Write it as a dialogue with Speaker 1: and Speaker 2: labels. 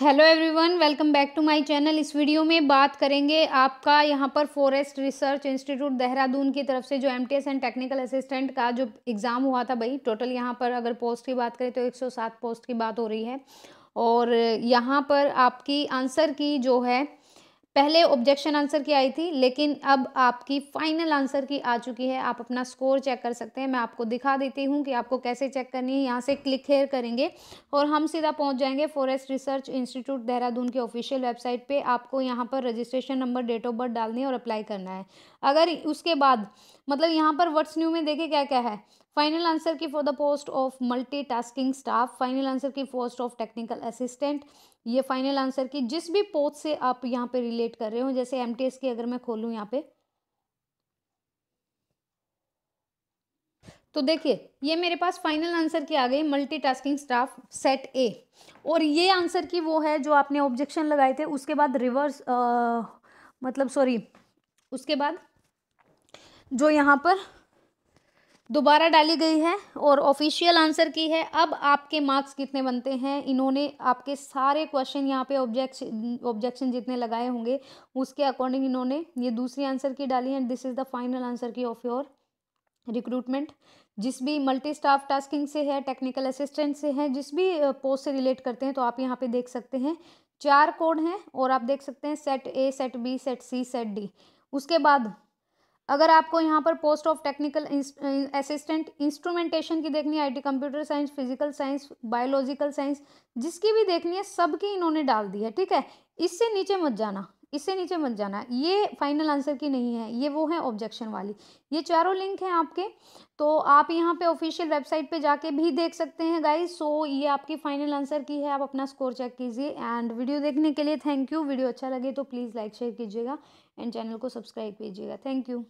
Speaker 1: hello everyone welcome back to my channel इस video में बात करेंगे आपका यहाँ पर फॉरेस्ट रिसर्च इंस्टीट्यूट देहरादून की तरफ से जो एमटीएस एंड टेक्निकल असिस्टेंट का जो एग्ज़ाम हुआ था भाई टोटल यहाँ पर अगर पोस्ट की बात करें तो 107 पोस्ट की बात हो रही है और यहाँ पर आपकी आंसर की जो है पहले ऑब्जेक्शन आंसर की आई थी लेकिन अब आपकी फाइनल आंसर की आ चुकी है आप अपना स्कोर चेक कर सकते हैं मैं आपको दिखा देती हूँ कि आपको कैसे चेक करनी है यहाँ से क्लिक हेयर करेंगे और हम सीधा पहुँच जाएंगे फॉरेस्ट रिसर्च इंस्टीट्यूट देहरादून के ऑफिशियल वेबसाइट पे आपको यहाँ पर registration number date of birth डालनी है और अप्लाई करना है अगर उसके बाद मतलब यहाँ पर व्हाट्स न्यू में देखे क्या क्या है final answer key for the post of multitasking staff final answer key post of technical assistant ये फाइनल आंसर की जिस भी पोस्ट से आप यहाँ पे रिलेट कर रहे हो जैसे एम की अगर मैं खोलूँ यहाँ पे तो देखिए ये मेरे पास फाइनल आंसर की आ गई मल्टीटास्किंग स्टाफ सेट ए और ये आंसर की वो है जो आपने ऑब्जेक्शन लगाए थे उसके बाद रिवर्स मतलब सॉरी उसके बाद जो यहाँ पर दोबारा डाली गई है और ऑफिशियल आंसर की है अब आपके मार्क्स कितने बनते हैं इन्होंने आपके सारे क्वेश्चन यहाँ पे ऑब्जेक्शन ऑब्जेक्शन जितने लगाए होंगे उसके अकॉर्डिंग इन्होंने ये दूसरी आंसर की डाली है this is the final answer key of your recruitment जिस भी मल्टी स्टाफ टास्किंग से है टेक्निकल असिस्टेंट से है जिस भी पोस्ट से रिलेट करते हैं तो आप यहाँ पे देख सकते हैं चार कोड हैं और आप देख सकते हैं set A set B set C set D उसके बाद अगर आपको यहाँ पर post of technical assistant instrumentation की देखनी है IT computer science physical science biological science जिसकी भी देखनी है सबकी इन्होंने डाल दी है ठीक है इससे नीचे मत जाना इससे नीचे मत जाना ये फाइनल आंसर की नहीं है ये वो है ऑब्जेक्शन वाली ये चारों लिंक हैं आपके तो आप यहाँ पे ऑफिशियल वेबसाइट पे जाके भी देख सकते हैं गाइस सो ये आपकी फाइनल आंसर की है आप अपना स्कोर चेक कीजिए एंड वीडियो देखने के लिए थैंक यू वीडियो अच्छा लगे तो प्लीज़ लाइक शेयर कीजिएगा एंड चैनल को सब्सक्राइब कीजिएगा थैंक यू